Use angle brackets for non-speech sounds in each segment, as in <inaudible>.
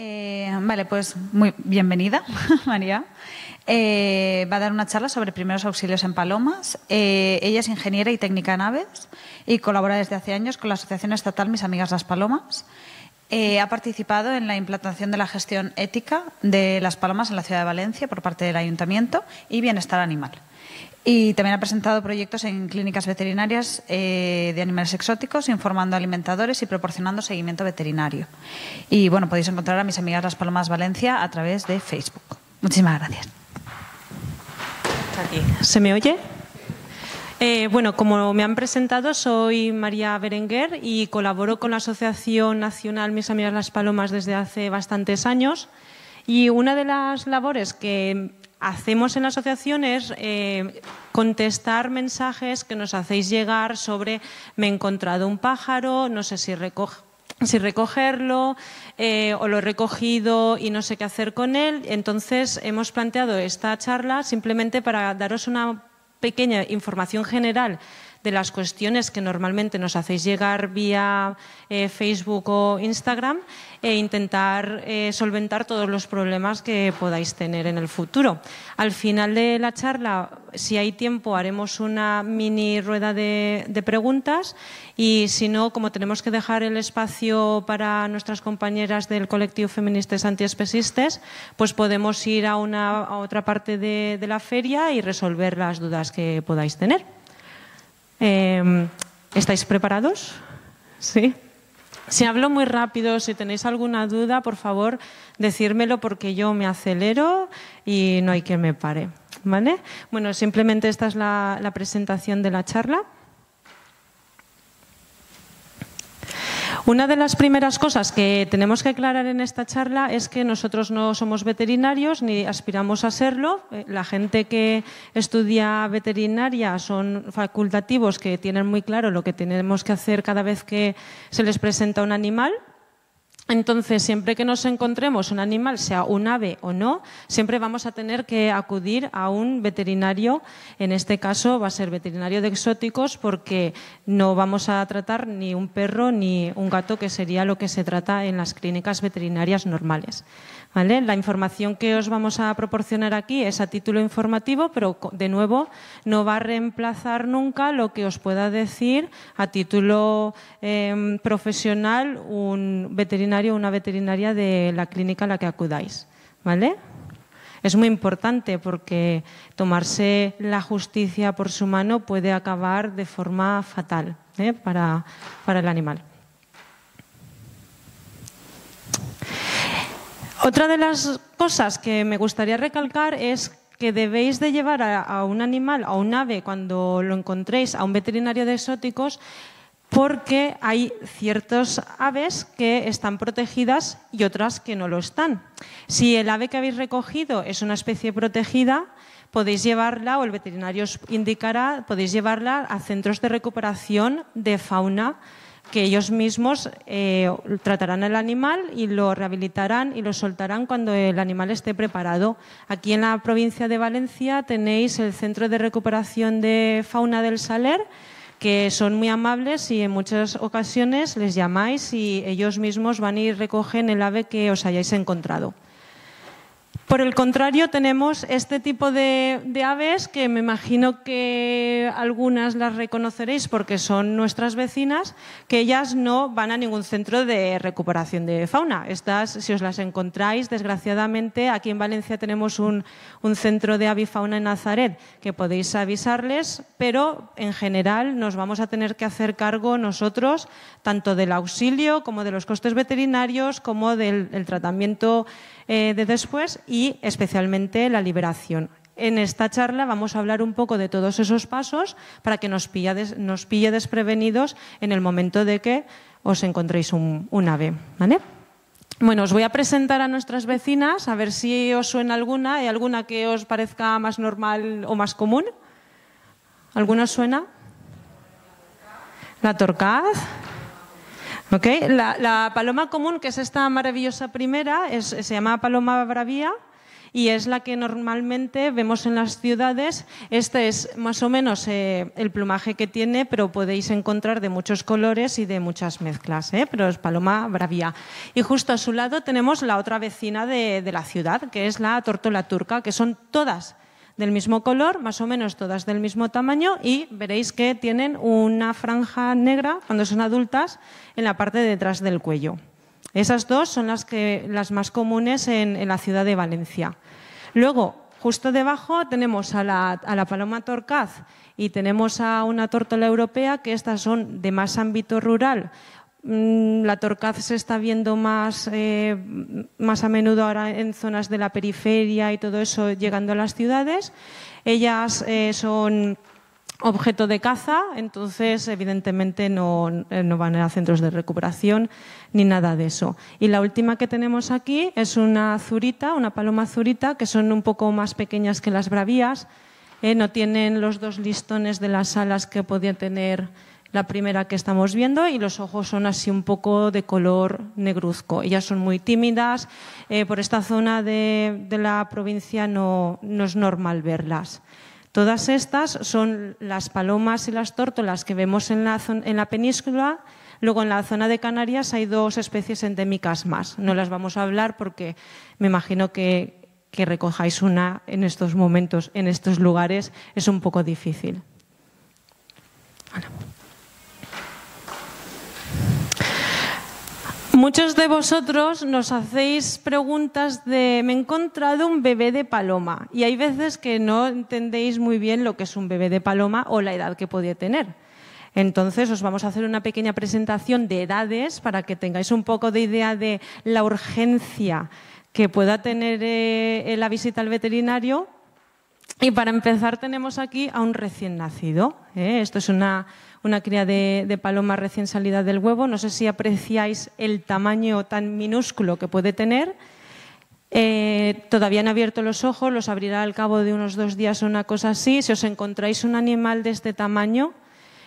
Eh, vale, pues muy bienvenida, <laughs> María. Eh, va a dar una charla sobre primeros auxilios en palomas. Eh, ella es ingeniera y técnica en aves y colabora desde hace años con la Asociación Estatal Mis Amigas las Palomas. ha participado en la implantación de la gestión ética de las palomas en la ciudad de Valencia por parte del Ayuntamiento y Bienestar Animal. Y también ha presentado proyectos en clínicas veterinarias eh, de animales exóticos, informando a alimentadores y proporcionando seguimiento veterinario. Y bueno, podéis encontrar a mis amigas Las Palomas Valencia a través de Facebook. Muchísimas gracias. ¿Se me oye? Eh, bueno, como me han presentado, soy María Berenguer y colaboro con la Asociación Nacional Mis Amigas Las Palomas desde hace bastantes años. Y una de las labores que hacemos en la asociación es eh, contestar mensajes que nos hacéis llegar sobre me he encontrado un pájaro, no sé si, recogerlo eh, o lo he recogido y no sé qué hacer con él. Entonces hemos planteado esta charla simplemente para daros una pequeña información general de las cuestiones que normalmente nos hacéis llegar vía eh, Facebook o Instagram e intentar eh, solventar todos los problemas que podáis tener en el futuro. Al final de la charla, si hay tiempo, haremos una mini rueda de, preguntas y si no, como tenemos que dejar el espacio para nuestras compañeras del colectivo Feministas Antiespesistes, pues podemos ir a, una, otra parte de la feria y resolver las dudas que podáis tener. Em, ¿Estáis preparados? Sí. Si hablo muy rápido, si tenéis alguna duda, por favor, decírmelo porque yo me acelero y no hay quien me pare. ¿Vale? Bueno, simplemente esta es la presentación de la charla. Una de las primeras cosas que tenemos que aclarar en esta charla es que nosotros no somos veterinarios ni aspiramos a serlo. Eh, la gente que estudia veterinaria son facultativos que tienen muy claro lo que tenemos que hacer cada vez que se les presenta un animal entonces, siempre que nos encontremos un animal, sea un ave o no, siempre vamos a tener que acudir a un veterinario. En este caso, va a ser veterinario de exóticos porque no vamos a tratar ni un perro ni un gato, que sería lo que se trata en las clínicas veterinarias normales. La información que os vamos a proporcionar aquí es a título informativo, pero de nuevo no va a reemplazar nunca lo que os pueda decir a título em, profesional un veterinario o una veterinaria de la clínica a la que acudáis. ¿Vale? Es muy importante porque tomarse la justicia por su mano puede acabar de forma fatal ¿eh? para el animal. Otra de las cosas que me gustaría recalcar es que debéis de llevar a, un animal, a un ave, cuando lo encontréis, a un veterinario de exóticos, porque hay ciertas aves que están protegidas y otras que no lo están. Si el ave que habéis recogido es una especie protegida, podéis llevarla o el veterinario os indicará, podéis llevarla a centros de recuperación de fauna que ellos mismos eh, tratarán el animal y lo rehabilitarán y lo soltarán cuando el animal esté preparado. Aquí en la provincia de Valencia tenéis el Centro de Recuperación de Fauna del Saler, que son muy amables y en muchas ocasiones les llamáis y ellos mismos van y recogen el ave que os hayáis encontrado. Por el contrario, tenemos este tipo de, aves que me imagino que algunas las reconoceréis porque son nuestras vecinas, que ellas no van a ningún centro de recuperación de fauna. Estas, si os las encontráis, desgraciadamente aquí en Valencia tenemos un, centro de avifauna en Nazaret que podéis avisarles, pero en general nos vamos a tener que hacer cargo nosotros tanto del auxilio como de los costes veterinarios como del tratamiento eh, de después y especialmente la liberación. En esta charla vamos a hablar un poco de todos esos pasos para que nos, pille desprevenidos en el momento de que os encontréis un, ave. ¿vale? Bueno, os voy a presentar a nuestras vecinas, a ver si os suena alguna, hay alguna que os parezca más normal o más común. ¿Alguna suena? La Torcaz. La, paloma común, que es esta maravillosa primera, se llama paloma bravía y es la que normalmente vemos en las ciudades. Este es más o menos eh, el plumaje que tiene, pero podéis encontrar de muchos colores y de muchas mezclas, eh, pero es paloma bravía. Y justo a su lado tenemos la otra vecina de, la ciudad, que es la tortola turca, que son todas del mismo color, más o menos todas del mismo tamaño y veréis que tienen una franja negra cuando son adultas en la parte detrás del cuello. Esas dos son las, que, las más comunes en, la ciudad de Valencia. Luego, Justo debajo tenemos a la, a la, paloma torcaz y tenemos a una tórtola europea, que estas son de más ámbito rural Mm, la torcaz se está viendo eh, más, a menudo ahora en zonas de la periferia y todo eso llegando a las ciudades. Ellas eh, son objeto de caza, entonces evidentemente eh, no, van a centros de recuperación ni nada de eso. Y la última que tenemos aquí es una zurita, una paloma zurita, que son un poco más pequeñas que las bravías, no tienen los dos listones de las alas que podía tener la primera que estamos viendo y los ojos son así un poco de color negruzco. Ellas son muy tímidas, eh, por esta zona de, la provincia no, es normal verlas. Todas estas son las palomas y las tórtolas que vemos en la, en la península. Luego en la zona de Canarias hay dos especies endémicas más. No las vamos a hablar porque me imagino que, que recojáis una en estos momentos, en estos lugares, es un poco difícil. Muchos de vosotros nos hacéis preguntas de me he encontrado un bebé de paloma y hay veces que no entendéis muy bien lo que es un bebé de paloma o la edad que podía tener. Entonces os vamos a hacer una pequeña presentación de edades para que tengáis un poco de idea de la urgencia que pueda tener eh, la visita al veterinario. Y para empezar tenemos aquí a un recién nacido. ¿eh? Esto es una una cría de, paloma recién salida del huevo. No sé si apreciáis el tamaño tan minúsculo que puede tener. Eh, todavía han abierto los ojos, los abrirá al cabo de unos dos días o una cosa así. Si os encontráis un animal de este tamaño,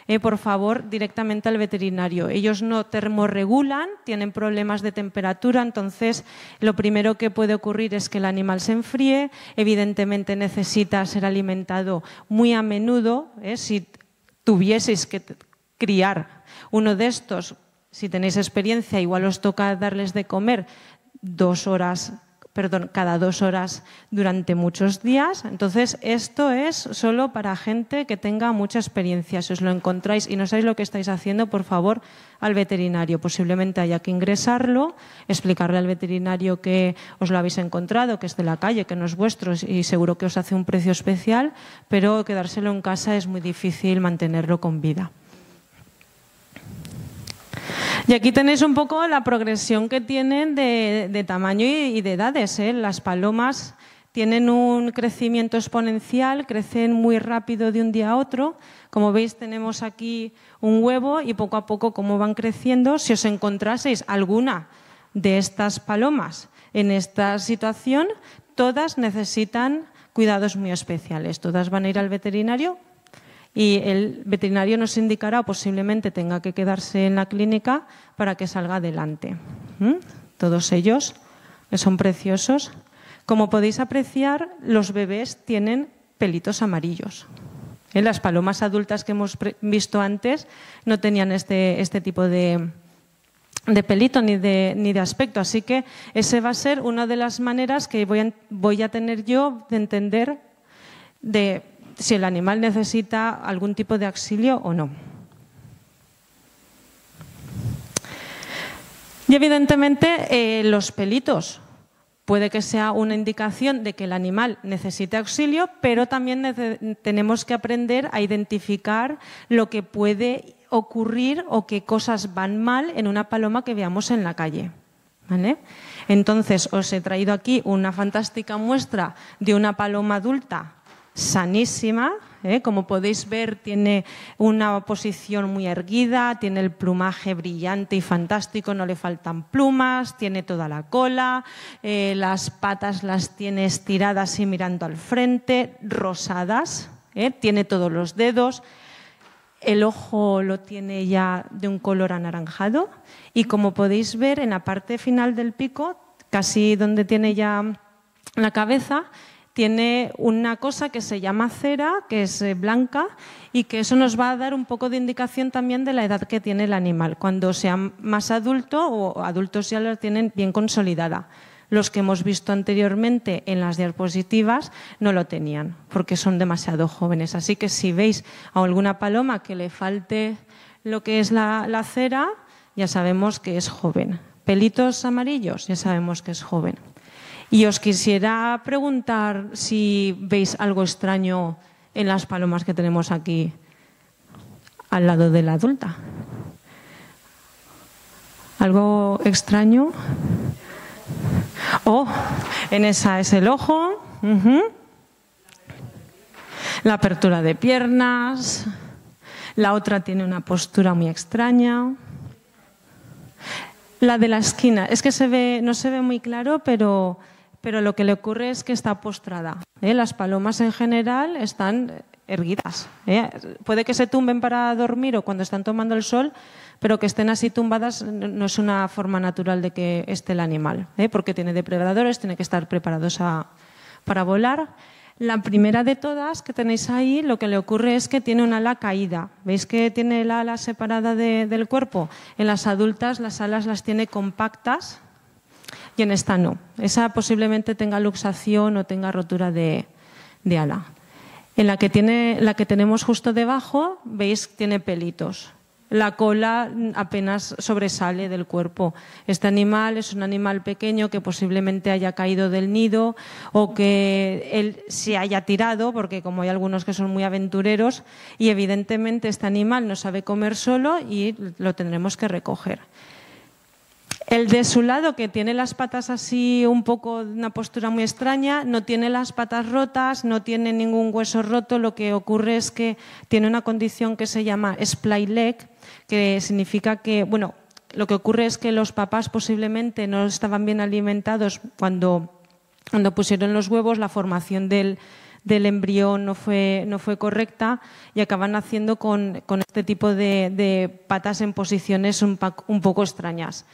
eh, por favor, directamente al veterinario. Ellos no termorregulan, tienen problemas de temperatura, entonces lo primero que puede ocurrir es que el animal se enfríe, evidentemente necesita ser alimentado muy a menudo. Eh, tuvieseis que criar. Uno de estos, si tenéis experiencia, igual os toca darles de comer dos horas perdón, cada dos horas durante muchos días. Entonces, esto es solo para gente que tenga mucha experiencia. Si os lo encontráis y no sabéis lo que estáis haciendo, por favor, al veterinario. Posiblemente haya que ingresarlo, explicarle al veterinario que os lo habéis encontrado, que es de la calle, que no es vuestro y seguro que os hace un precio especial, pero quedárselo en casa es muy difícil mantenerlo con vida. Y aquí tenéis un poco la progresión que tienen de, tamaño y, de edades. ¿eh? Las palomas tienen un crecimiento exponencial, crecen muy rápido de un día a otro. Como veis, tenemos aquí un huevo y poco a poco cómo van creciendo. Si os encontraseis alguna de estas palomas en esta situación, todas necesitan cuidados muy especiales. Todas van a ir al veterinario y el veterinario nos indicará posiblemente tenga que quedarse en la clínica para que salga adelante. Todos ellos que eh, son preciosos. Como podéis apreciar, los bebés tienen pelitos amarillos. Eh, las palomas adultas que hemos visto antes no tenían este, este tipo de, pelito ni de, ni de aspecto. Así que esa va a ser una de las maneras que voy a, voy a tener yo de entender de si el animal necesita algún tipo de auxilio o no. Y evidentemente eh, los pelitos. Puede que sea una indicación de que el animal necesita auxilio, pero también tenemos que aprender a identificar lo que puede ocurrir o qué cosas van mal en una paloma que veamos en la calle. Entonces, os he traído aquí una fantástica muestra de una paloma adulta sanísima. ¿eh? Como podéis ver, tiene una posición muy erguida, tiene el plumaje brillante y fantástico, no le faltan plumas, tiene toda la cola, eh, las patas las tiene estiradas y mirando al frente, rosadas, ¿eh? tiene todos los dedos. El ojo lo tiene ya de un color anaranjado y como podéis ver en la parte final del pico, casi donde tiene ya la cabeza, tiene una cosa que se llama cera, que es eh, blanca, y que eso nos va a dar un poco de indicación también de la edad que tiene el animal, cuando sea más adulto o adultos ya lo tienen bien consolidada. Los que hemos visto anteriormente en las diapositivas no lo tenían, porque son demasiado jóvenes. Así que si veis a alguna paloma que le falte lo que es la cera, ya sabemos que es joven. Pelitos amarillos, ya sabemos que es joven. Y os quisiera preguntar si veis algo extraño en las palomas que tenemos aquí al lado de la adulta. ¿Algo extraño? Oh, en esa es el ojo. La apertura de piernas. La otra tiene una postura muy extraña. La de la esquina, es que se ve, no se ve muy claro, pero pero lo que le ocurre es que está postrada. ¿eh? Las palomas en general están erguidas. ¿eh? Puede que se tumben para dormir o cuando están tomando el sol, pero que estén así tumbadas no es una forma natural de que esté el animal, ¿eh? porque tiene depredadores, tiene que estar preparados para volar. La primera de todas que tenéis ahí, lo que le ocurre es que tiene una ala caída. ¿Veis que tiene el ala separada del cuerpo? En las adultas las alas las tiene compactas, y en esta no. Esa posiblemente tenga luxación o tenga rotura de, ala. En la que, tiene, la que tenemos justo debajo, veis, tiene pelitos. La cola apenas sobresale del cuerpo. Este animal es un animal pequeño que posiblemente haya caído del nido o que él se haya tirado, porque como hay algunos que son muy aventureros, y evidentemente este animal no sabe comer solo y lo tendremos que recoger. El de su lado, que tiene las patas así, un poco, una postura muy extraña, no tiene las patas rotas, no tiene ningún hueso roto, lo que ocurre es que tiene una condición que se llama splay leg, que significa que, bueno, lo que ocurre es que los papás posiblemente no estaban bien alimentados cuando, cuando pusieron los huevos, la formación del, embrión no fue, no fue correcta y acaban naciendo con, este tipo de, patas en posiciones un poco extrañas.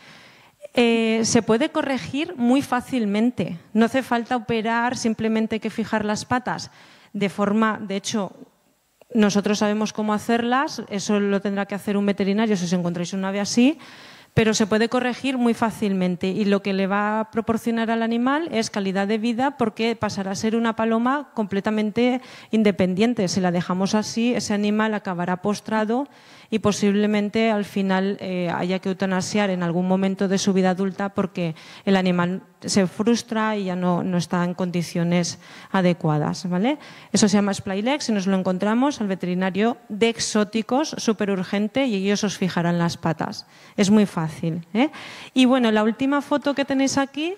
Eh, se puede corregir muy fácilmente. No hace falta operar, simplemente hay que fijar las patas de forma, de hecho, nosotros sabemos cómo hacerlas, eso lo tendrá que hacer un veterinario si os encontráis un ave así, pero se puede corregir muy fácilmente y lo que le va a proporcionar al animal es calidad de vida porque pasará a ser una paloma completamente independiente. Si la dejamos así, ese animal acabará postrado y posiblemente al final eh, haya que eutanasiar en algún momento de su vida adulta porque el animal se frustra y ya no, está en condiciones adecuadas. ¿vale? Eso se llama Splylex y nos lo encontramos al veterinario de exóticos, súper urgente, y ellos os fijarán las patas. Es muy fácil. ¿eh? Y bueno, la última foto que tenéis aquí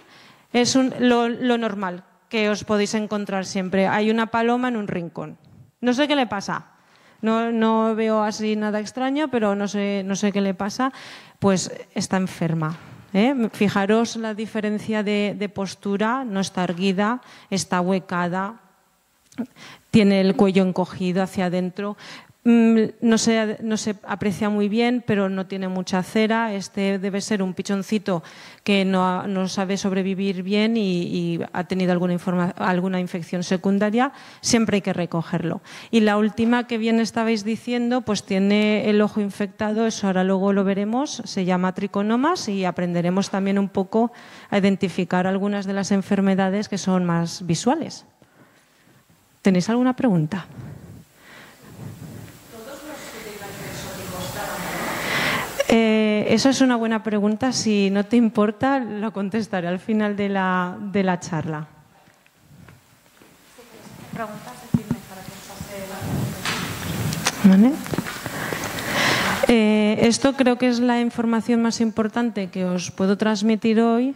es lo normal que os podéis encontrar siempre. Hay una paloma en un rincón. No sé qué le pasa no, veo así nada extraño, pero no sé, no sé qué le pasa, pues está enferma. ¿eh? Fijaros la diferencia de, de postura, no está erguida, está huecada, tiene el cuello encogido hacia adentro, Mm, no se, aprecia muy bien, pero no tiene mucha cera. Este debe ser un pichoncito que no, sabe sobrevivir bien y, ha tenido alguna, alguna, infección secundaria. Siempre hay que recogerlo. Y la última que bien estabais diciendo, pues tiene el ojo infectado, eso ahora luego lo veremos. Se llama triconomas y aprenderemos también un poco a identificar algunas de las enfermedades que son más visuales. ¿Tenéis alguna pregunta? eso es una buena pregunta. Si no te importa, lo contestaré al final de la, de la charla. Eh, esto creo que es la información más importante que os puedo transmitir hoy.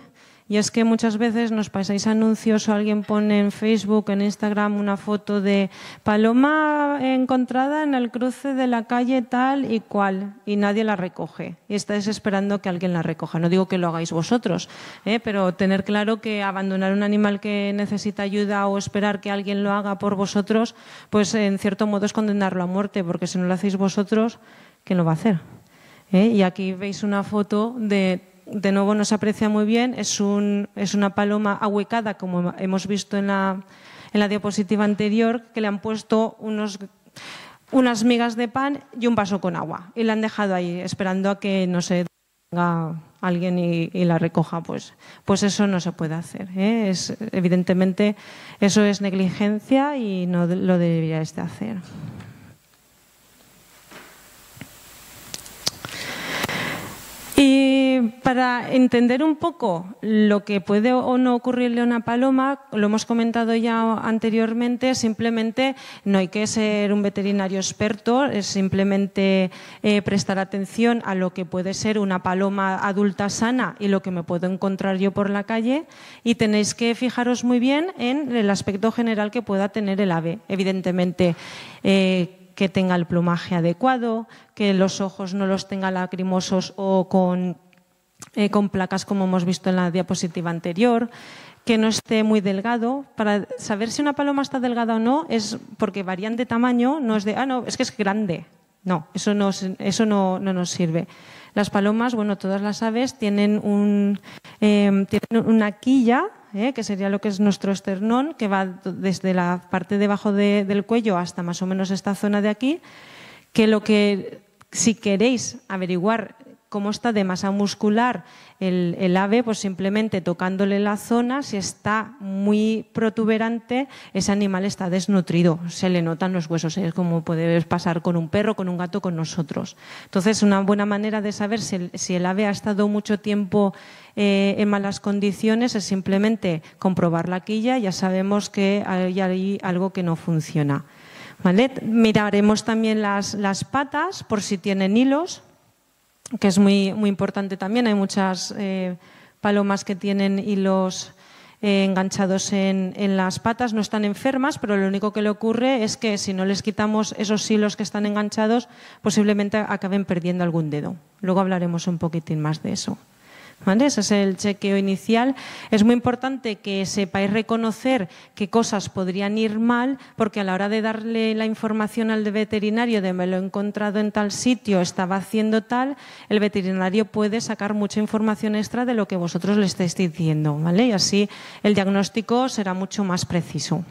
Y es que muchas veces nos pasáis anuncios o alguien pone en Facebook, en Instagram, una foto de paloma encontrada en el cruce de la calle tal y cual y nadie la recoge. Y estáis esperando que alguien la recoja. No digo que lo hagáis vosotros, ¿eh? pero tener claro que abandonar un animal que necesita ayuda o esperar que alguien lo haga por vosotros, pues en cierto modo es condenarlo a muerte, porque si no lo hacéis vosotros, ¿qué lo va a hacer? ¿Eh? Y aquí veis una foto de de nuevo no se aprecia muy bien, es, una paloma ahuecada, como hemos visto en la, diapositiva anterior, que le han puesto unas migas de pan y un vaso con agua. Y la han dejado ahí, esperando a que, no sé, venga alguien y, la recoja. Pues, pues, eso no se puede hacer. ¿eh? evidentemente, eso es negligencia y no lo deberíais de hacer. para entender un poco lo que puede o no ocurrirle a una paloma, lo hemos comentado ya anteriormente, simplemente no hay que ser un veterinario experto, es simplemente eh, prestar atención a lo que puede ser una paloma adulta sana y lo que me puedo encontrar yo por la calle y tenéis que fijaros muy bien en el aspecto general que pueda tener el ave, evidentemente. Eh, que tenga el plumaje adecuado, que los ojos no los tenga lacrimosos o con eh, con placas como hemos visto en la diapositiva anterior, que no esté muy delgado. Para saber si una paloma está delgada o no es porque varían de tamaño, no es de, ah, no, es que es grande. No, eso, no, eso no, nos sirve. Las palomas, bueno, todas las aves tienen, un, em, tienen una quilla, eh, que sería lo que es nuestro esternón, que va desde la parte debajo de, del cuello hasta más o menos esta zona de aquí, que lo que si queréis averiguar cómo está de masa muscular el, ave, pues simplemente tocándole la zona, si está muy protuberante, ese animal está desnutrido, se le notan los huesos, es como puede pasar con un perro, con un gato, con nosotros. Entonces, una buena manera de saber si el, ave ha estado mucho tiempo eh, en malas condiciones es simplemente comprobar la quilla, ya sabemos que hay, algo que no funciona. Miraremos también las patas por si tienen hilos, que es muy, muy importante también. Hay muchas eh, palomas que tienen hilos eh, enganchados en, las patas, no están enfermas, pero lo único que le ocurre es que si no les quitamos esos hilos que están enganchados, posiblemente acaben perdiendo algún dedo. Luego hablaremos un poquitín más de eso. ¿Vale? Ese es el chequeo inicial. Es muy importante que sepáis reconocer qué cosas podrían ir mal, porque a la hora de darle la información al veterinario de me lo he encontrado en tal sitio, estaba haciendo tal, el veterinario puede sacar mucha información extra de lo que vosotros le estáis diciendo, ¿vale? Y así el diagnóstico será mucho más preciso.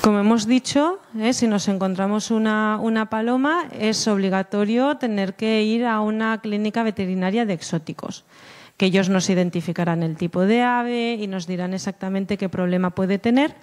Como hemos dicho, eh, si nos encontramos una, una, paloma, es obligatorio tener que ir a una clínica veterinaria de exóticos, que ellos nos identificarán el tipo de ave y nos dirán exactamente qué problema puede tener.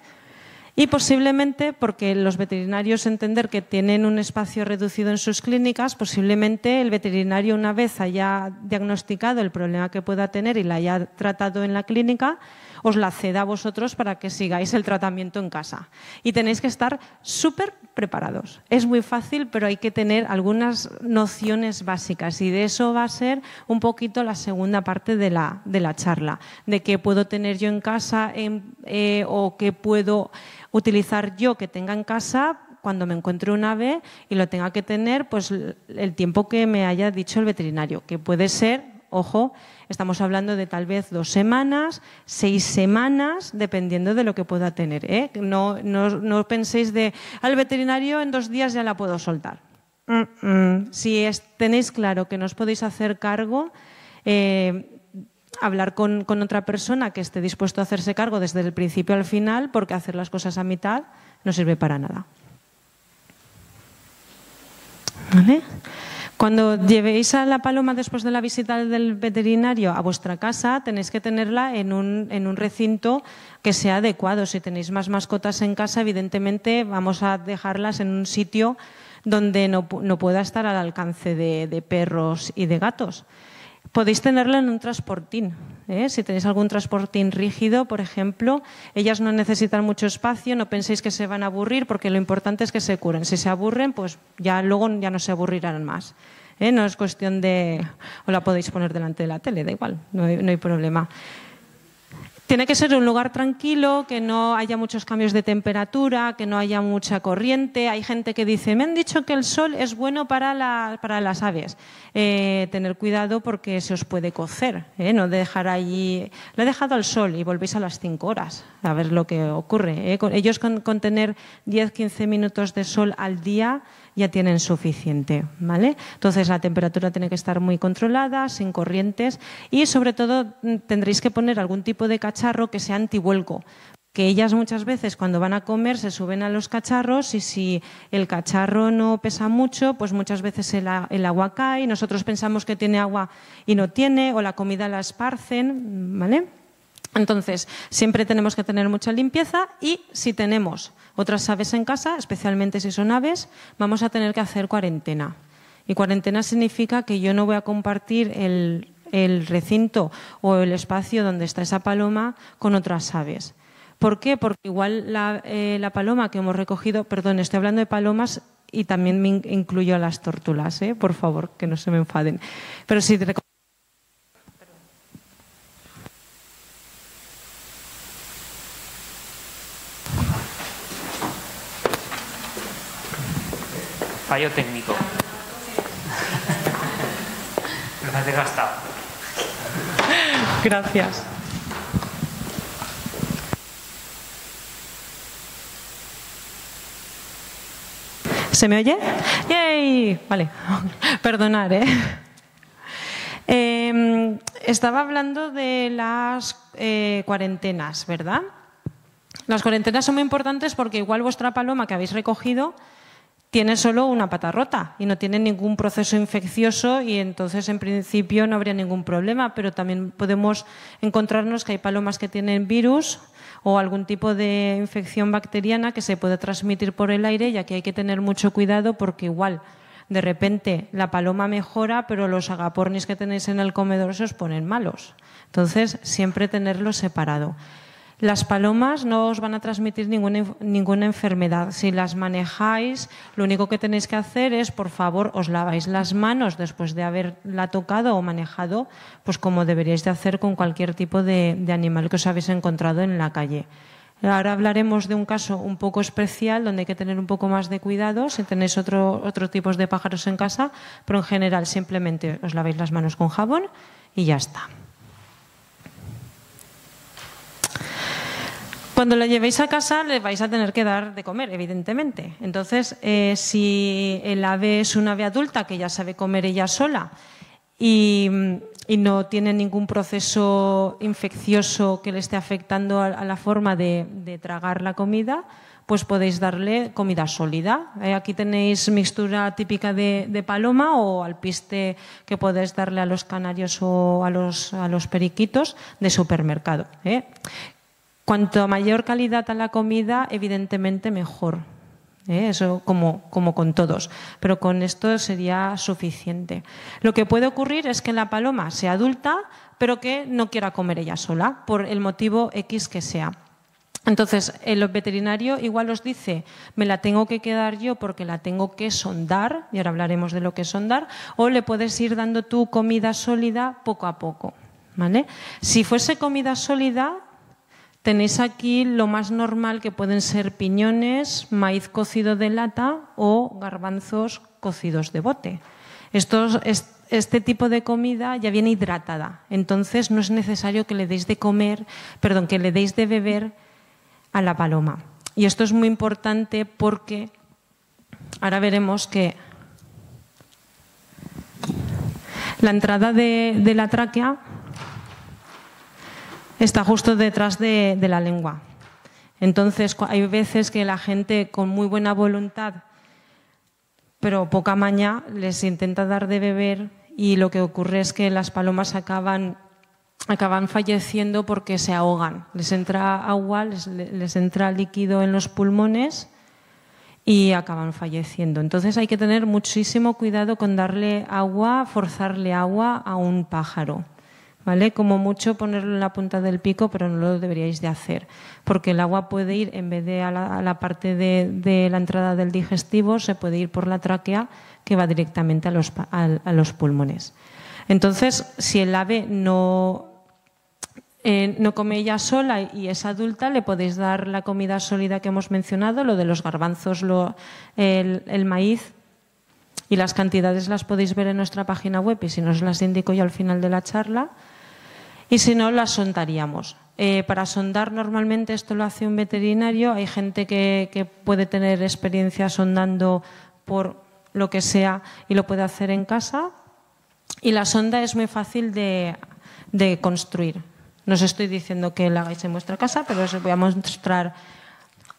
Y posiblemente, porque los veterinarios entender que tienen un espacio reducido en sus clínicas, posiblemente el veterinario, una vez haya diagnosticado el problema que pueda tener y la haya tratado en la clínica, os la ceda a vosotros para que sigáis el tratamiento en casa. Y tenéis que estar súper preparados. Es muy fácil, pero hay que tener algunas nociones básicas y de eso va a ser un poquito la segunda parte de la, charla, de qué puedo tener yo en casa eh, o qué puedo utilizar yo que tenga en casa cuando me encuentre un ave y lo tenga que tener pues el tiempo que me haya dicho el veterinario, que puede ser ojo, estamos hablando de tal vez dos semanas, seis semanas, dependiendo de lo que pueda tener. ¿eh? No, penséis de al veterinario en dos días ya la puedo soltar. Si tenéis claro que no os podéis hacer cargo, eh, hablar con, otra persona que esté dispuesto a hacerse cargo desde el principio al final, porque hacer las cosas a mitad no sirve para nada. ¿Vale? Cuando llevéis a la paloma después de la visita del veterinario a vuestra casa, tenéis que tenerla en un, recinto que sea adecuado. Si tenéis más mascotas en casa, evidentemente vamos a dejarlas en un sitio donde no, pueda estar al alcance de perros y de gatos. Podéis tenerla en un transportín. ¿eh? Si tenéis algún transportín rígido, por ejemplo, ellas no necesitan mucho espacio, no penséis que se van a aburrir porque lo importante es que se curen. Si se aburren, pues ya luego ya no se aburrirán más. ¿eh? No es cuestión de... o la podéis poner delante de la tele, da igual, no no hay problema. Tiene que ser un lugar tranquilo, que no haya muchos cambios de temperatura, que no haya mucha corriente. Hay gente que dice, me han dicho que el sol es bueno para, las aves. Eh, tener cuidado porque se os puede cocer, ¿eh? no dejar allí... Lo he dejado al sol y volvéis a las 5 horas a ver lo que ocurre. ¿eh? Ellos con, con tener 10-15 minutos de sol al día ya tienen suficiente, ¿vale? Entonces la temperatura tiene que estar muy controlada, sin corrientes y sobre todo mm, tendréis que poner algún tipo de cacharro que sea antivuelco, que ellas muchas veces cuando van a comer se suben a los cacharros y si el cacharro no pesa mucho, pues muchas veces el, agua cae, nosotros pensamos que tiene agua y no tiene, o la comida la esparcen, ¿vale? Entonces, siempre tenemos que tener mucha limpieza y si tenemos otras aves en casa, especialmente si son aves, vamos a tener que hacer cuarentena. Y cuarentena significa que yo no voy a compartir el, recinto o el espacio donde está esa paloma con otras aves. ¿Por qué? Porque igual la, eh, paloma que hemos recogido, perdón, estoy hablando de palomas y también me incluyo a las tórtulas, ¿eh? por favor, que no se me enfaden. Pero si Fallo técnico. me has desgastado. Gracias. ¿Se me oye? ¡Yay! Vale, <laughs> perdonar, ¿eh? Em, estaba hablando de las eh, cuarentenas, ¿verdad? Las cuarentenas son muy importantes porque igual vuestra paloma que habéis recogido tiene solo una pata rota y no tiene ningún proceso infeccioso y entonces en principio no habría ningún problema, pero también podemos encontrarnos que hay palomas que tienen virus o algún tipo de infección bacteriana que se puede transmitir por el aire y aquí hay que tener mucho cuidado porque igual de repente la paloma mejora, pero los agapornis que tenéis en el comedor se os ponen malos. Entonces, siempre tenerlo separado. Las palomas no os van a transmitir ninguna, enfermedad. Si las manejáis, lo único que tenéis que hacer es, por favor, os laváis las manos después de haberla tocado o manejado, pues como deberíais de hacer con cualquier tipo de, animal que os habéis encontrado en la calle. Ahora hablaremos de un caso un poco especial donde hay que tener un poco más de cuidado si tenéis otro, tipo tipos de pájaros en casa, pero en general simplemente os laváis las manos con jabón y ya está. Cuando la llevéis a casa le vais a tener que dar de comer, evidentemente. Entonces, eh, si el ave es una ave adulta que ya sabe comer ella sola y, no tiene ningún proceso infeccioso que le esté afectando a, la forma de, tragar la comida, pues podéis darle comida sólida. Eh, aquí tenéis mixtura típica de, paloma o alpiste que podéis darle a los canarios o a los, periquitos de supermercado. ¿eh? Cuanto mayor calidad a la comida, evidentemente mejor. ¿eh? Eso como, como con todos. Pero con esto sería suficiente. Lo que puede ocurrir es que la paloma sea adulta, pero que no quiera comer ella sola, por el motivo X que sea. Entonces, el veterinario igual os dice, me la tengo que quedar yo porque la tengo que sondar, y ahora hablaremos de lo que es sondar, o le puedes ir dando tu comida sólida poco a poco. ¿vale? Si fuese comida sólida, Tenéis aquí lo más normal que pueden ser piñones, maíz cocido de lata o garbanzos cocidos de bote. este tipo de comida ya viene hidratada, entonces no es necesario que le deis de comer, perdón, que le deis de beber a la paloma. Y esto es muy importante porque ahora veremos que la entrada de, de la tráquea está justo detrás de, la lengua. Entonces, hay veces que la gente con muy buena voluntad, pero poca maña, les intenta dar de beber y lo que ocurre es que las palomas acaban, acaban falleciendo porque se ahogan. Les entra agua, les entra líquido en los pulmones y acaban falleciendo. Entonces hay que tener muchísimo cuidado con darle agua, forzarle agua a un pájaro. ¿vale? Como mucho ponerlo en la punta del pico, pero no lo deberíais de hacer, porque el agua puede ir, en vez de a la, parte de, la entrada del digestivo, se puede ir por la tráquea que va directamente a los, pulmones. Entonces, si el ave no, eh, no come ella sola y es adulta, le podéis dar la comida sólida que hemos mencionado, lo de los garbanzos, el, maíz. Y las cantidades las podéis ver en nuestra página web y si no, os las indico yo al final de la charla y si no, las sondaríamos. Eh, para sondar normalmente esto lo hace un veterinario, hay gente que, puede tener experiencia sondando por lo que sea y lo puede hacer en casa. Y la sonda es muy fácil de, de construir. No os estoy diciendo que la hagáis en vuestra casa, pero os voy a mostrar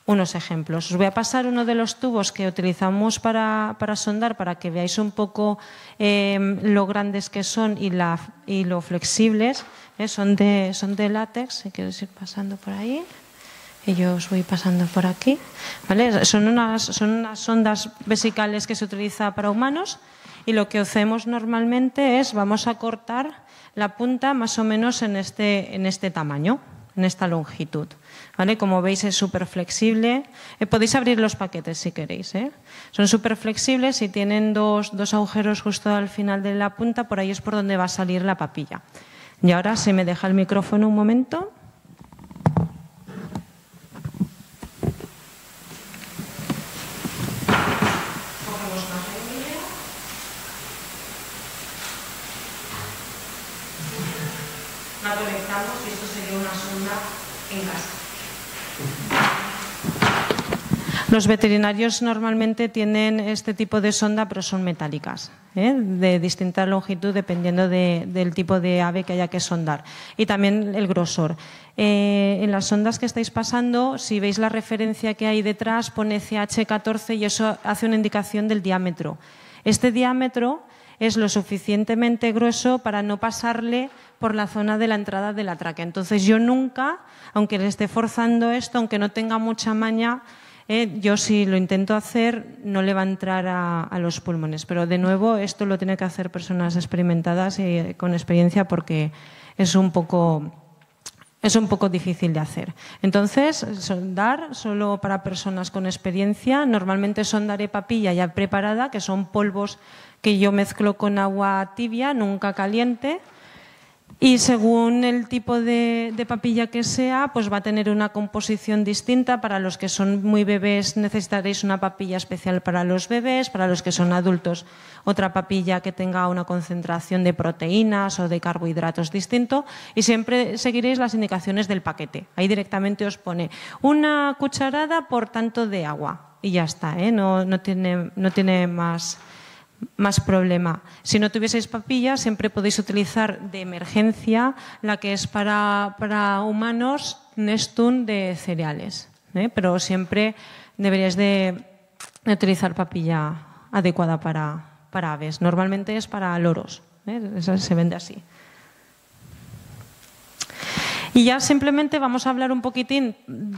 unos ejemplos. Os voy a pasar uno de los tubos que utilizamos para, para sondar para que veáis un poco em, lo grandes que son y, la, y lo flexibles. ¿eh? son, de, son de látex, si quieres ir pasando por ahí. Y yo os voy pasando por aquí. ¿Vale? Son, unas, son unas sondas vesicales que se utiliza para humanos y lo que hacemos normalmente es vamos a cortar la punta más o menos en este, en este tamaño, en esta longitud. Como veis es súper flexible. Eh, podéis abrir los paquetes si queréis. ¿eh? Son súper flexibles y tienen dos, agujeros justo al final de la punta. Por ahí es por donde va a salir la papilla. Y ahora se me deja el micrófono un momento. conectamos y esto sería una sonda en casa. Los veterinarios normalmente tienen este tipo de sonda, pero son metálicas, ¿eh? de distinta longitud dependiendo del tipo de ave que haya que sondar. Y también el grosor. Eh, en las sondas que estáis pasando, si veis la referencia que hay detrás, pone CH14 y eso hace una indicación del diámetro. Este diámetro es lo suficientemente grueso para no pasarle por la zona de la entrada de la tráquea. Entonces yo nunca, aunque le esté forzando esto, aunque no tenga mucha maña, eh, yo si lo intento hacer no le va a entrar a, los pulmones, pero de nuevo esto lo tiene que hacer personas experimentadas y eh, con experiencia porque es un poco es un poco difícil de hacer. Entonces, sondar solo para personas con experiencia. Normalmente sondaré papilla ya preparada, que son polvos que yo mezclo con agua tibia, nunca caliente y según el tipo de, papilla que sea, pues va a tener una composición distinta. Para los que son muy bebés necesitaréis una papilla especial para los bebés, para los que son adultos otra papilla que tenga una concentración de proteínas o de carbohidratos distinto. Y siempre seguiréis las indicaciones del paquete. Ahí directamente os pone una cucharada por tanto de agua. Y ya está, ¿eh? no, no, tiene, no tiene más más problema. Si no tuvieseis papilla, siempre podéis utilizar de emergencia la que es para, humanos Nestun de cereales, ¿eh? pero siempre deberíais de utilizar papilla adecuada para, para aves. Normalmente es para loros, ¿eh? se vende así. Y ya simplemente vamos a hablar un poquitín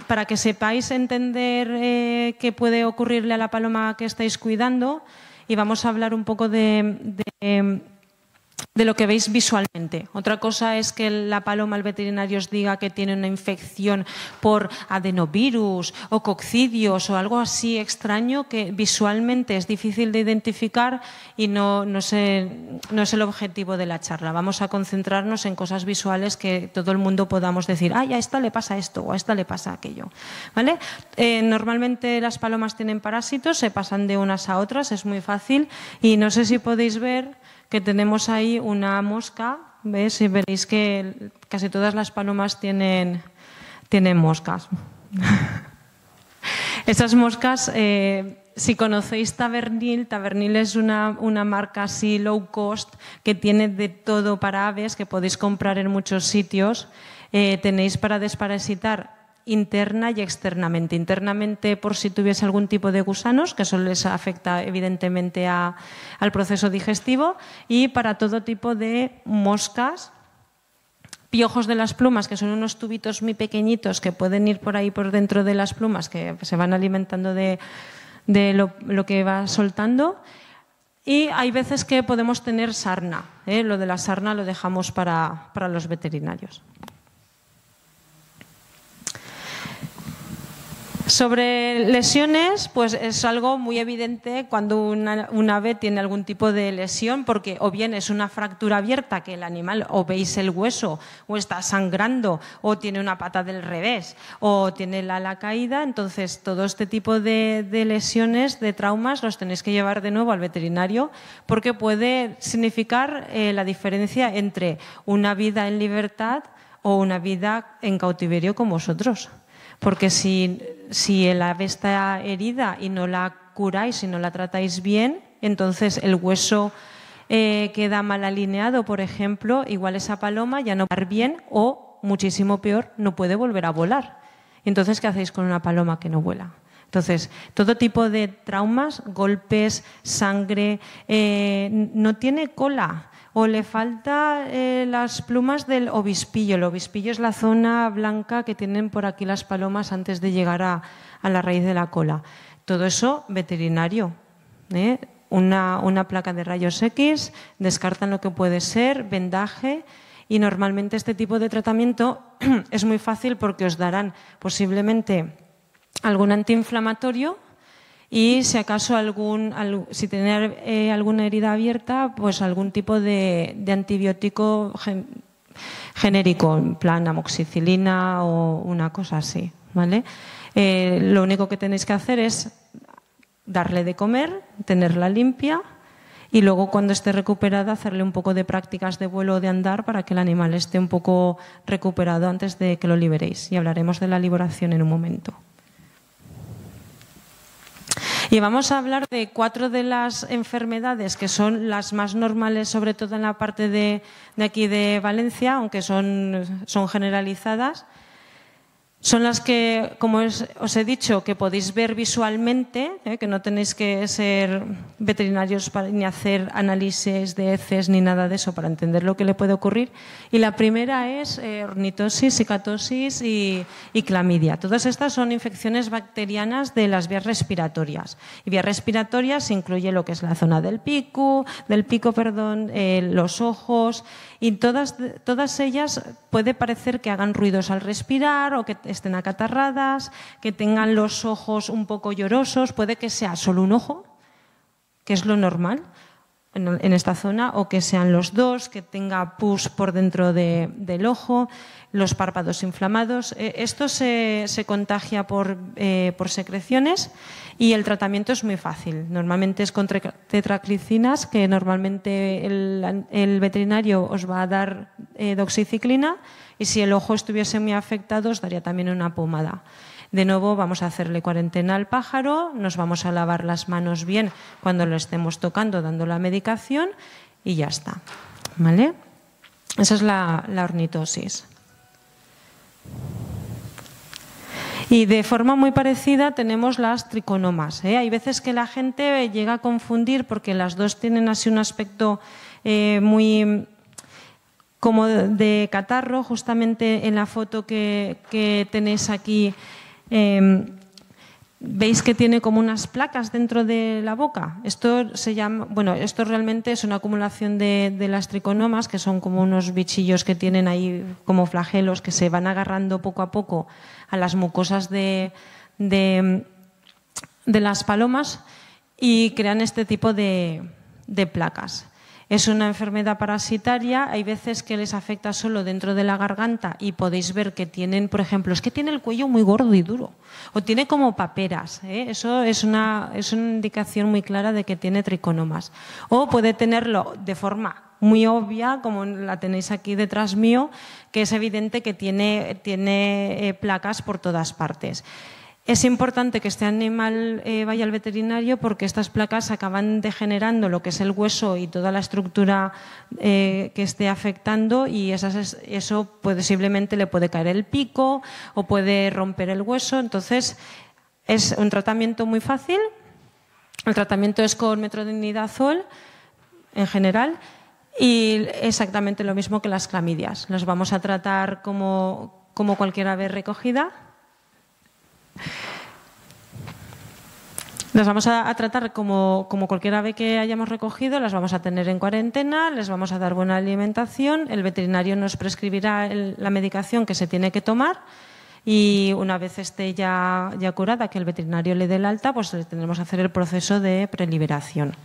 para que sepáis entender eh, qué puede ocurrirle a la paloma que estáis cuidando y vamos a hablar un poco de, de lo que veis visualmente. Otra cosa es que la paloma el veterinario os diga que tiene una infección por adenovirus o coccidios o algo así extraño que visualmente es difícil de identificar y no, es el objetivo de la charla. Vamos a concentrarnos en cosas visuales que todo el mundo podamos decir, ay, a esta le pasa esto o a esta le pasa aquello. ¿Vale? Eh, normalmente las palomas tienen parásitos, se pasan de unas a otras, es muy fácil y no sé si podéis ver que tenemos ahí una mosca. ¿Ves? Si veréis que casi todas las palomas tienen, moscas. <laughs> Esas moscas, eh, si conocéis Tabernil, Tabernil es una, marca así low cost que tiene de todo para aves que podéis comprar en muchos sitios. Eh, tenéis para desparasitar interna y externamente. Internamente, por si tuviese algún tipo de gusanos, que eso les afecta evidentemente al proceso digestivo, y para todo tipo de moscas, piojos de las plumas, que son unos tubitos muy pequeñitos que pueden ir por ahí por dentro de las plumas, que se van alimentando de, lo, que va soltando. Y hay veces que podemos tener sarna. ¿eh? Lo de la sarna lo dejamos para los veterinarios. Sobre lesiones, pues es algo muy evidente cuando una, un ave tiene algún tipo de lesión, porque o bien es una fractura abierta que el animal o veis el hueso o está sangrando o tiene una pata del revés o tiene la ala caída, entonces todo este tipo de, lesiones, de traumas, los tenéis que llevar de nuevo al veterinario porque puede significar eh, la diferencia entre una vida en libertad o una vida en cautiverio como vosotros. Porque si, si el ave está herida y no la curáis y no la tratáis bien, entonces el hueso eh, queda mal alineado, por ejemplo, igual esa paloma ya no va a bien o, muchísimo peor, no puede volver a volar. Entonces, ¿qué hacéis con una paloma que no vuela? Entonces, todo tipo de traumas, golpes, sangre, eh, no tiene cola o le falta eh, las plumas del obispillo. El obispillo es la zona blanca que tienen por aquí las palomas antes de llegar a, la raíz de la cola. Todo eso veterinario. ¿eh? Una, una, placa de rayos X, descartan lo que puede ser, vendaje. Y normalmente este tipo de tratamiento <clears throat> es muy fácil porque os darán posiblemente algún antiinflamatorio y si acaso algún, si tener eh, alguna herida abierta, pues algún tipo de, antibiótico genérico, en plan amoxicilina o una cosa así, ¿vale? Eh, lo único que tenéis que hacer es darle de comer, tenerla limpia y luego cuando esté recuperada hacerle un poco de prácticas de vuelo o de andar para que el animal esté un poco recuperado antes de que lo liberéis. Y hablaremos de la liberación en un momento. Y vamos a hablar de cuatro de las enfermedades que son las más normales, sobre todo en la parte de, aquí de Valencia, aunque son generalizadas. Son las que, como os he dicho, que podéis ver visualmente, ¿eh? que no tenéis que ser veterinarios ni hacer análisis de heces ni nada de eso para entender lo que le puede ocurrir. Y la primera es eh, ornitosis, cicatosis y, clamidia. Todas estas son infecciones bacterianas de las vías respiratorias. Y vías respiratorias incluye lo que es la zona del pico, del pico, perdón, eh, los ojos, y todas, todas ellas puede parecer que hagan ruidos al respirar o que estén acatarradas, que tengan los ojos un poco llorosos, puede que sea solo un ojo, que es lo normal, en, esta zona o que sean los dos, que tenga pus por dentro del ojo, los párpados inflamados. Eh, esto se, contagia eh, por, secreciones y el tratamiento es muy fácil. Normalmente es con tetraclicinas, que normalmente el, veterinario os va a dar eh, doxiciclina y si el ojo estuviese muy afectado os daría también una pomada. De nuevo vamos a hacerle cuarentena al pájaro, nos vamos a lavar las manos bien cuando lo estemos tocando, dando la medicación y ya está. ¿Vale? Esa es la, ornitosis. Y de forma muy parecida tenemos las triconomas. ¿eh? Hay veces que la gente llega a confundir porque las dos tienen así un aspecto eh, muy como de catarro, justamente en la foto que tenéis aquí Em, veis que tiene como unas placas dentro de la boca. Esto se llama, bueno, esto realmente es una acumulación de, de, las triconomas, que son como unos bichillos que tienen ahí como flagelos que se van agarrando poco a poco a las mucosas de las palomas y crean este tipo de placas. Es una enfermedad parasitaria, hay veces que les afecta solo dentro de la garganta y podéis ver que tienen, por ejemplo, es que tiene el cuello muy gordo y duro, o tiene como paperas, ¿eh? eso es una, indicación muy clara de que tiene triconomas, o puede tenerlo de forma muy obvia, como la tenéis aquí detrás mío, que es evidente que tiene eh, placas por todas partes. Es importante que este animal eh, vaya al veterinario porque estas placas acaban degenerando lo que es el hueso y toda la estructura eh, que esté afectando y eso posiblemente le puede caer el pico o puede romper el hueso. Entonces, es un tratamiento muy fácil. El tratamiento es con metronidazol en general y exactamente lo mismo que las clamidias. Las vamos a tratar como, como cualquier ave recogida las vamos a, tratar como, cualquier ave que hayamos recogido, las vamos a tener en cuarentena, les vamos a dar buena alimentación, el veterinario nos prescribirá la medicación que se tiene que tomar y una vez esté ya, curada, que el veterinario le dé el alta, pues le tendremos que hacer el proceso de preliberación.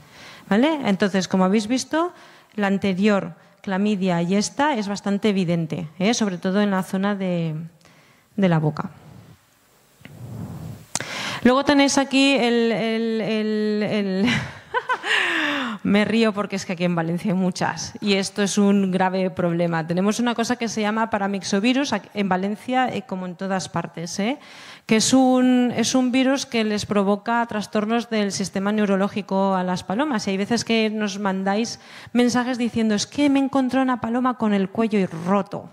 ¿Vale? Entonces, como habéis visto, la anterior clamidia y esta es bastante evidente, ¿eh? sobre todo en la zona de la boca. Luego tenéis aquí el, <laughs> Me río porque es que aquí en Valencia hay muchas y esto es un grave problema. Tenemos una cosa que se llama paramixovirus en Valencia y como en todas partes, ¿eh? que es un, es un virus que les provoca trastornos del sistema neurológico a las palomas. Y hay veces que nos mandáis mensajes diciendo es que me encontró una paloma con el cuello roto,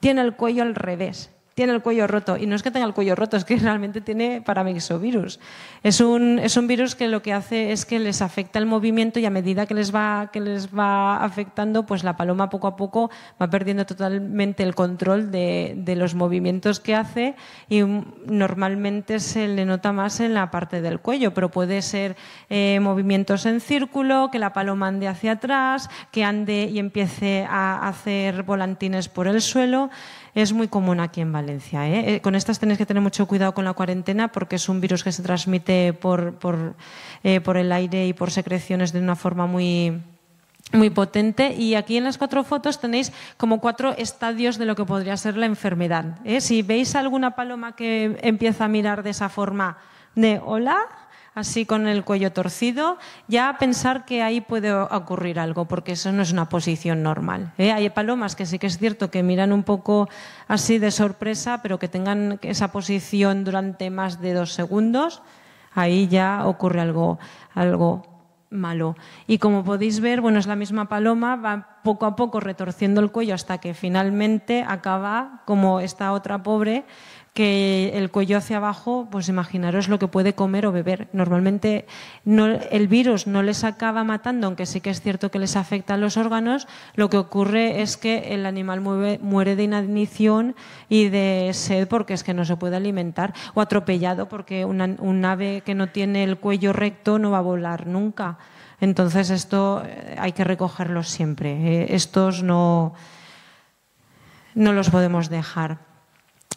tiene el cuello al revés tiene el cuello roto. Y no es que tenga el cuello roto, es que realmente tiene paramexovirus. Es un, es un virus que lo que hace es que les afecta el movimiento y a medida que les, va, que les va afectando, pues la paloma poco a poco va perdiendo totalmente el control de, los movimientos que hace y normalmente se le nota más en la parte del cuello, pero puede ser eh, movimientos en círculo, que la paloma ande hacia atrás, que ande y empiece a hacer volantines por el suelo es muy común aquí en Valencia. ¿eh? Eh, con estas tenéis que tener mucho cuidado con la cuarentena porque es un virus que se transmite por, eh, el aire y por secreciones de una forma muy, potente y aquí en las cuatro fotos tenéis como cuatro estadios de lo que podría ser la enfermedad. Si veis alguna paloma que empieza a mirar de esa forma de hola, así con el cuello torcido, ya pensar que ahí puede ocurrir algo, porque eso no es una posición normal. ¿eh? Hay palomas que sí que es cierto que miran un poco así de sorpresa, pero que tengan esa posición durante más de dos segundos, ahí ya ocurre algo, algo malo. Y como podéis ver, bueno, es la misma paloma, va poco a poco retorciendo el cuello hasta que finalmente acaba como esta otra pobre que el cuello hacia abajo, pues imaginaros lo que puede comer o beber. Normalmente el virus no les acaba matando, aunque sí que es cierto que les afecta a los órganos. Lo que ocurre es que el animal muere de inanición y de sed porque es que no se puede alimentar o atropellado porque un ave que no tiene el cuello recto no va a volar nunca. Entonces esto eh, hay que recogerlos siempre. Eh, estos no, no los podemos dejar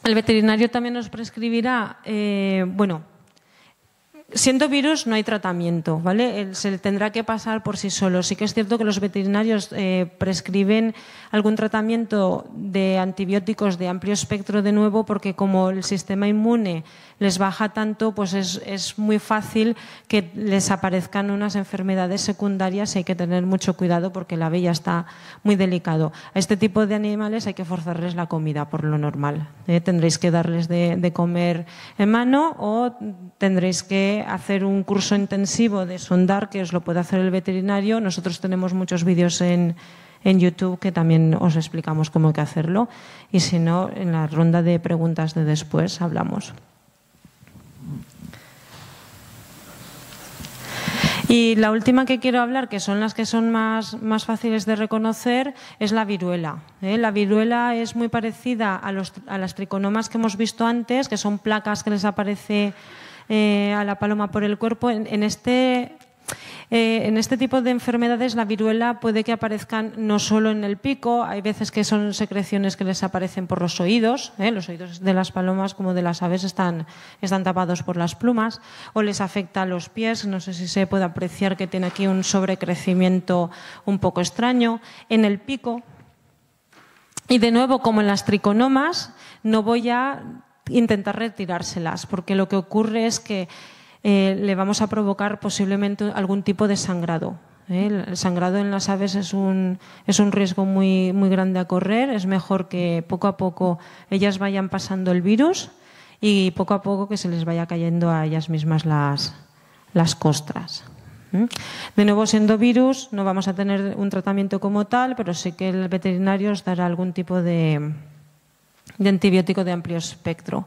el veterinario también nos prescribirá, eh, bueno, siendo virus no hay tratamiento, ¿vale? Se tendrá que pasar por sí solo. Sí que es cierto que los veterinarios eh, prescriben algún tratamiento de antibióticos de amplio espectro de nuevo, porque como el sistema inmune les baja tanto, pues es, muy fácil que les aparezcan unas enfermedades secundarias y hay que tener mucho cuidado porque la bella está muy delicado. A este tipo de animales hay que forzarles la comida por lo normal. ¿eh? Tendréis que darles de, de comer en mano o tendréis que hacer un curso intensivo de sondar que os lo puede hacer el veterinario. Nosotros tenemos muchos vídeos en, en YouTube, que también os explicamos cómo que hacerlo. Y si no, en la ronda de preguntas de después hablamos. Y la última que quiero hablar, que son las que son más, fáciles de reconocer, es la viruela. ¿eh? La viruela es muy parecida a, las triconomas que hemos visto antes, que son placas que les aparece eh, a la paloma por el cuerpo. en, este, eh, en este tipo de enfermedades la viruela puede que aparezcan no solo en el pico, hay veces que son secreciones que les aparecen por los oídos, eh, los oídos de las palomas como de las aves están, están tapados por las plumas, o les afecta a los pies, no sé si se puede apreciar que tiene aquí un sobrecrecimiento un poco extraño, en el pico. Y de nuevo, como en las triconomas, no voy a intentar retirárselas, porque lo que ocurre es que eh, le vamos a provocar posiblemente algún tipo de sangrado. ¿eh? El sangrado en las aves es un, riesgo muy, grande a correr. Es mejor que poco a poco ellas vayan pasando el virus y poco a poco que se les vaya cayendo a ellas mismas las, costras. De nuevo, siendo virus, no vamos a tener un tratamiento como tal, pero sí que el veterinario os dará algún tipo de antibiótico de amplio espectro.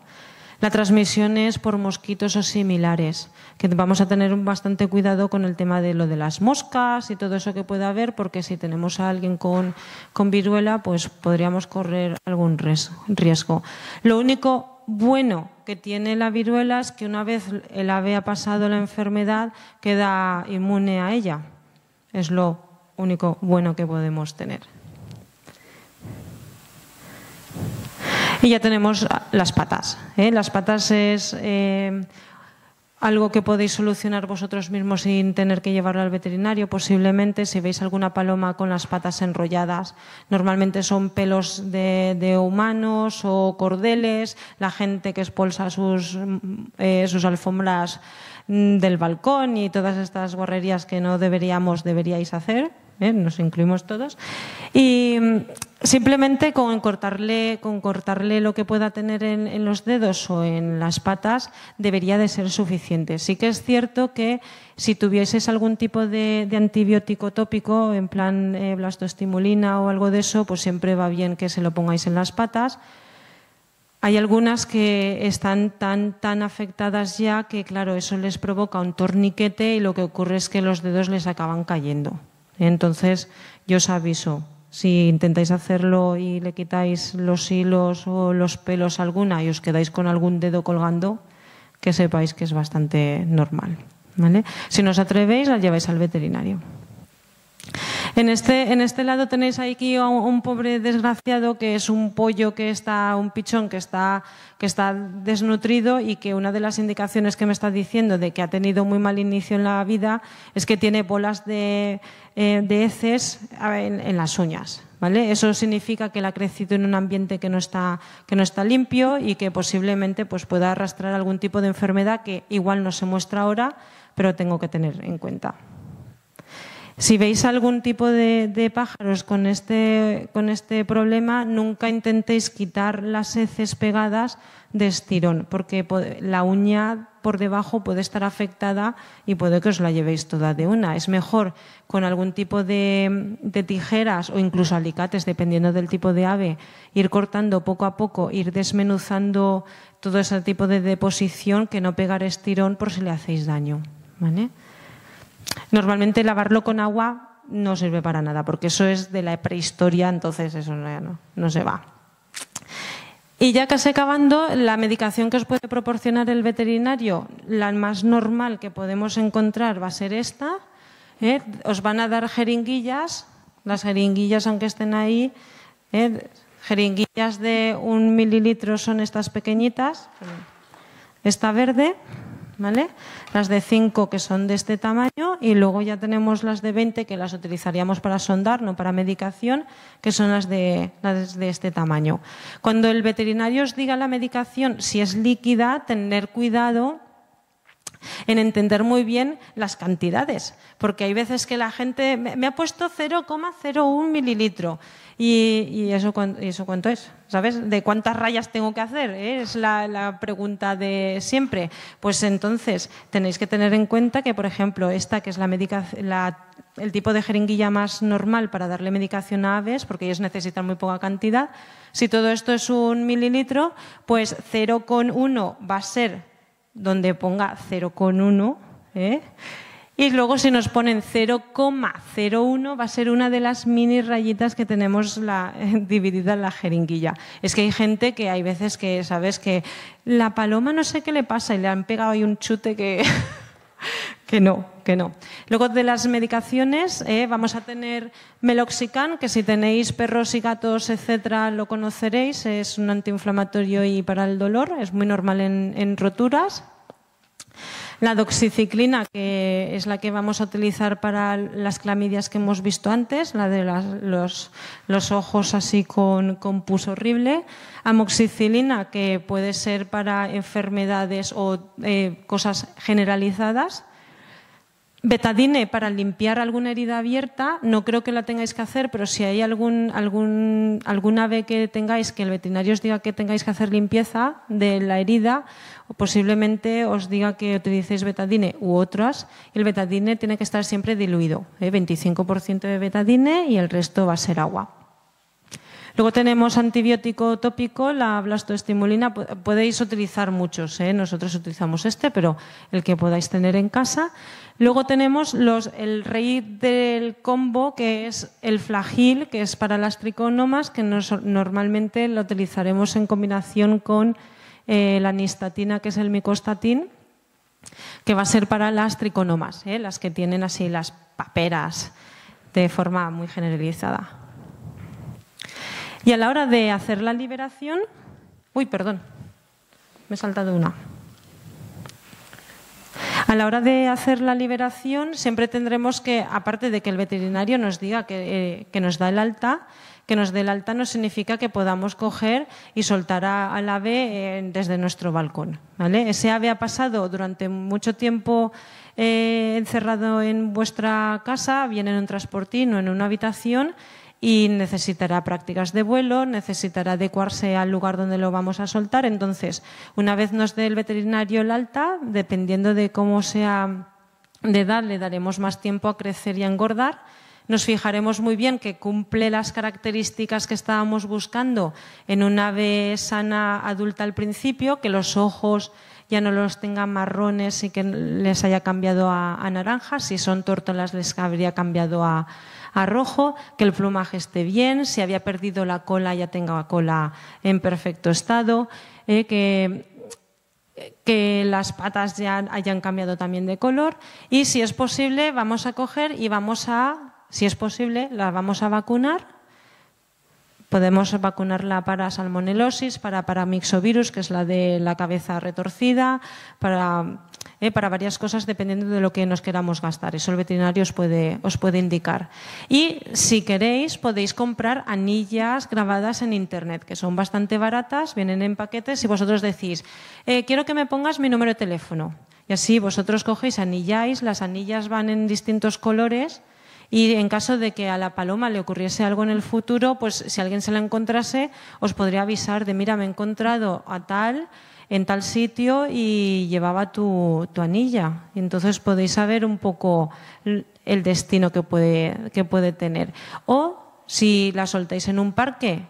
La transmisión es por mosquitos o similares, que vamos a tener bastante cuidado con el tema de lo de las moscas y todo eso que pueda haber, porque si tenemos a alguien con, con viruela, pues podríamos correr algún riesgo. Lo único bueno que tiene la viruela es que una vez el ave ha pasado la enfermedad, queda inmune a ella. Es lo único bueno que podemos tener. Y ya tenemos las patas. ¿eh? Las patas es eh, algo que podéis solucionar vosotros mismos sin tener que llevarlo al veterinario, posiblemente. Si veis alguna paloma con las patas enrolladas, normalmente son pelos de, humanos o cordeles, la gente que expulsa sus, mm, eh, sus alfombras mm, del balcón y todas estas gorrerías que no deberíamos, deberíais hacer. nos incluimos todos. Y Simplemente con cortarle, con cortarle lo que pueda tener en, los dedos o en las patas debería de ser suficiente. Sí que es cierto que si tuvieses algún tipo de, antibiótico tópico, en plan eh, blastoestimulina o algo de eso, pues siempre va bien que se lo pongáis en las patas. Hay algunas que están tan, tan afectadas ya que, claro, eso les provoca un torniquete y lo que ocurre es que los dedos les acaban cayendo. Entonces, yo os aviso, si intentáis hacerlo y le quitáis los hilos o los pelos alguna y os quedáis con algún dedo colgando, que sepáis que es bastante normal. ¿vale? Si no os atrevéis, la lleváis al veterinario. En este, en este lado tenéis aquí a un pobre desgraciado que es un pollo que está, un pichón que está, desnutrido y que una de las indicaciones que me está diciendo de que ha tenido muy mal inicio en la vida es que tiene bolas de, eh, heces en, las uñas. ¿Vale? Eso significa que él ha crecido en un ambiente que no está, limpio y que posiblemente pues, pueda arrastrar algún tipo de enfermedad que igual no se muestra ahora, pero tengo que tener en cuenta. Si veis algún tipo de, pájaros con este, con este problema, nunca intentéis quitar las heces pegadas de estirón, porque la uña por debajo puede estar afectada y puede que os la llevéis toda de una. Es mejor con algún tipo de, de, tijeras o incluso alicates, dependiendo del tipo de ave, ir cortando poco a poco, ir desmenuzando todo ese tipo de deposición que no pegar estirón por si le hacéis daño. ¿vale? Normalmente lavarlo con agua no sirve para nada, porque eso es de la prehistoria, entonces eso no, se va. Y ya casi acabando, la medicación que os puede proporcionar el veterinario, la más normal que podemos encontrar va a ser esta. ¿eh? Os van a dar jeringuillas, las jeringuillas aunque estén ahí, ¿eh? jeringuillas de un mililitro son estas pequeñitas, esta verde. Las de 5 que son de este tamaño y luego ya tenemos las de 20 que las utilizaríamos para sondar, no para medicación, que son las de, las de este tamaño. Cuando el veterinario os diga la medicación, si es líquida, tener cuidado en entender muy bien las cantidades, porque hay veces que la gente me, ha puesto 0,01 mililitro. Y, eso, cuánto es? ¿Sabes? ¿De cuántas rayas tengo que hacer? Eh, es la, pregunta de siempre. Pues entonces tenéis que tener en cuenta que, por ejemplo, esta que es la, el tipo de jeringuilla más normal para darle medicación a aves, porque ellos necesitan muy poca cantidad, si todo esto es un mililitro, pues 0,1 va a ser donde ponga 0,1, ¿eh? y luego si nos ponen 0,01 va a ser una de las mini rayitas que tenemos la, <laughs> dividida en la jeringuilla. Es que hay gente que hay veces que, ¿sabes? Que la paloma no sé qué le pasa y le han pegado ahí un chute que... <laughs> que no, que no. Luego de las medicaciones, eh, vamos a tener meloxicam, que si tenéis perros y gatos, etcétera, lo conoceréis, es un antiinflamatorio y para el dolor, es muy normal en, roturas. La doxiciclina, que es la que vamos a utilizar para las clamidias que hemos visto antes, la de los, ojos así con, pus horrible. Amoxicilina, que puede ser para enfermedades o eh, cosas generalizadas. Betadine para limpiar alguna herida abierta, no creo que la tengáis que hacer, pero si hay algún, algún, ave que tengáis, que el veterinario os diga que tengáis que hacer limpieza de la herida, o posiblemente os diga que utilicéis betadine u otras, el betadine tiene que estar siempre diluido, ¿eh? 25% de betadine y el resto va a ser agua. Luego tenemos antibiótico tópico, la blastoestimulina. Podéis utilizar muchos, ¿eh? nosotros utilizamos este, pero el que podáis tener en casa. Luego tenemos el rey del combo, que es el flagil, que es para las triconomas, que normalmente lo utilizaremos en combinación con eh, la nistatina, que es el micostatin, que va a ser para las triconomas, ¿eh? las que tienen así las paperas de forma muy generalizada. Y a la hora de hacer la liberación, uy, perdón, me he saltado una. A la hora de hacer la liberación, siempre tendremos que, aparte de que el veterinario nos diga que, eh, nos da el alta, que nos dé el alta no significa que podamos coger y soltar al ave eh, desde nuestro balcón. ¿vale? Ese ave ha pasado durante mucho tiempo eh, encerrado en vuestra casa, bien en un transportín o en una habitación y necesitará prácticas de vuelo, necesitará adecuarse al lugar donde lo vamos a soltar. Entonces, una vez nos dé el veterinario el alta, dependiendo de cómo sea de edad, le daremos más tiempo a crecer y a engordar. Nos fijaremos muy bien que cumple las características que estábamos buscando en una ave sana adulta al principio, que los ojos ya no los tengan marrones y que les haya cambiado a, a naranjas. Si son tórtolas, les habría cambiado a, a rojo, que el plumaje esté bien, si había perdido la cola ya tenga cola en perfecto estado, eh, que que las patas ya hayan cambiado también de color y si es posible vamos a coger y vamos a, si es posible, la vamos a vacunar. Podemos vacunarla para salmonelosis, para paramixovirus, que es la de la cabeza retorcida, para eh, para varias cosas dependiendo de lo que nos queramos gastar. Eso el veterinario os puede, os indicar. Y si queréis, podéis comprar anillas grabadas en Internet, que son bastante baratas, vienen en paquetes y vosotros decís, eh, quiero que me pongas mi número de teléfono. Y así vosotros cogéis, anilláis, las anillas van en distintos colores. Y en caso de que a la paloma le ocurriese algo en el futuro, pues si alguien se la encontrase, os podría avisar de, mira, me he encontrado a tal, en tal sitio y llevaba tu, anilla. entonces podéis saber un poco el destino que puede, que puede tener. O si la soltáis en un parque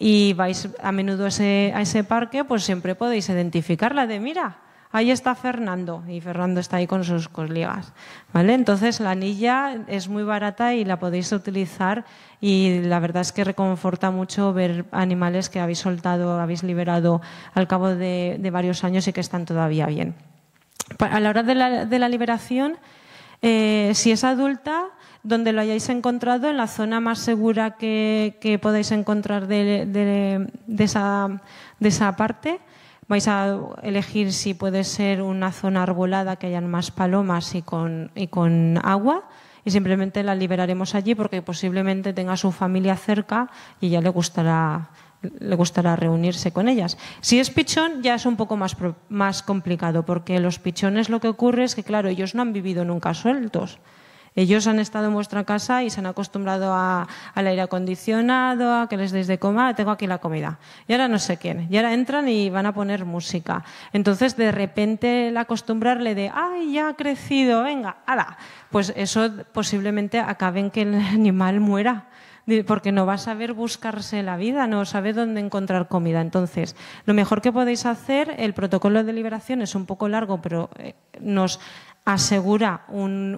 y vais a menudo a ese parque, pues siempre podéis identificarla de, mira, ahí está Fernando y Fernando está ahí con sus colegas. ¿vale? Entonces la anilla es muy barata y la podéis utilizar y la verdad es que reconforta mucho ver animales que habéis soltado, habéis liberado al cabo de, varios años y que están todavía bien. A la hora de la, liberación, eh, si es adulta, donde lo hayáis encontrado, en la zona más segura que, podéis encontrar de esa parte vais a elegir si puede ser una zona arbolada que hayan más palomas y con, y con agua y simplemente la liberaremos allí porque posiblemente tenga su familia cerca y ya le gustará le gustará reunirse con ellas. Si es pichón, ya es un poco más, más complicado, porque los pichones lo que ocurre es que, claro, ellos no han vivido nunca sueltos. Ellos han estado en vuestra casa y se han acostumbrado al aire acondicionado, a que les deis de coma, ah, tengo aquí la comida. Y ahora no sé quién. Y ahora entran y van a poner música. Entonces, de repente, el acostumbrarle de, ay, ya ha crecido, venga, ala. Pues eso posiblemente acabe en que el animal muera porque no va a saber buscarse la vida, no sabe dónde encontrar comida. Entonces, lo mejor que podéis hacer, el protocolo de liberación es un poco largo, pero eh, nos asegura un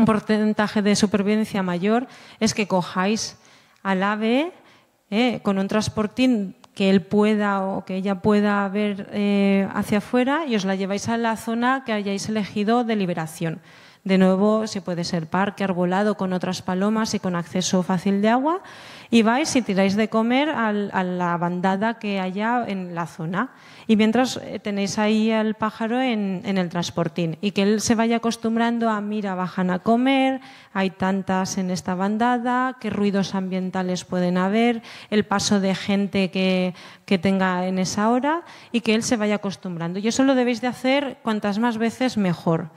un porcentaje de supervivencia mayor es que cojáis al ave eh, con un transportín que él pueda o que ella pueda ver eh, hacia afuera y os la lleváis a la zona que hayáis elegido de liberación. De nuevo, si puede ser parque, arbolado con otras palomas y con acceso fácil de agua. Y vais y tiráis de comer a la bandada que haya en la zona y mientras eh, tenéis ahí al pájaro en, el transportín y que él se vaya acostumbrando a, mira, bajan a comer, hay tantas en esta bandada, qué ruidos ambientales pueden haber, el paso de gente que, que tenga en esa hora y que él se vaya acostumbrando. Y eso lo debéis de hacer cuantas más veces mejor.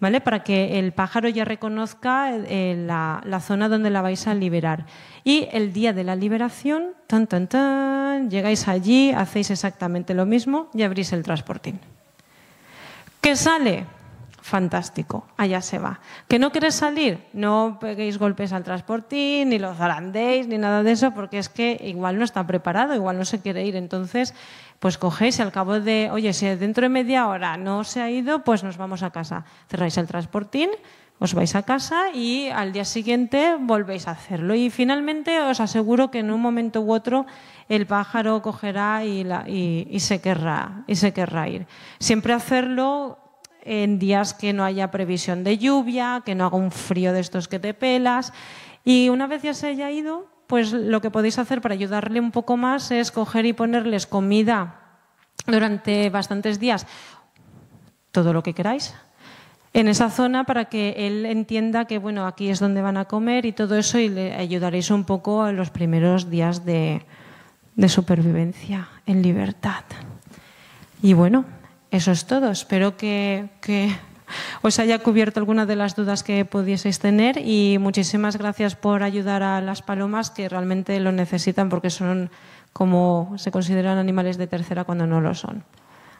¿vale? Para que el pájaro ya reconozca eh, la, la, zona donde la vais a liberar. Y el día de la liberación, tan, tan, tan, llegáis allí, hacéis exactamente lo mismo y abrís el transportín. ¿Qué sale? fantástico, allá se va. ¿Que no quieres salir? No peguéis golpes al transportín, ni los zarandéis, ni nada de eso, porque es que igual no está preparado, igual no se quiere ir. Entonces, pues cogéis al cabo de, oye, si dentro de media hora no se ha ido, pues nos vamos a casa. Cerráis el transportín, os vais a casa y al día siguiente volvéis a hacerlo. Y finalmente os aseguro que en un momento u otro el pájaro cogerá y, y se, querrá, y se querrá ir. Siempre hacerlo en días que no haya previsión de lluvia, que no haga un frío de estos que te pelas. Y una vez ya se haya ido, pues lo que podéis hacer para ayudarle un poco más es coger y ponerles comida durante bastantes días, todo lo que queráis, en esa zona para que él entienda que bueno, aquí es donde van a comer y todo eso y le ayudaréis un poco en los primeros días de, de supervivencia en libertad. Y bueno, eso es todo. Espero que, os haya cubierto alguna de las dudas que pudieseis tener y muchísimas gracias por ayudar a las palomas que realmente lo necesitan porque son como se consideran animales de tercera cuando no lo son.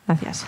Gracias.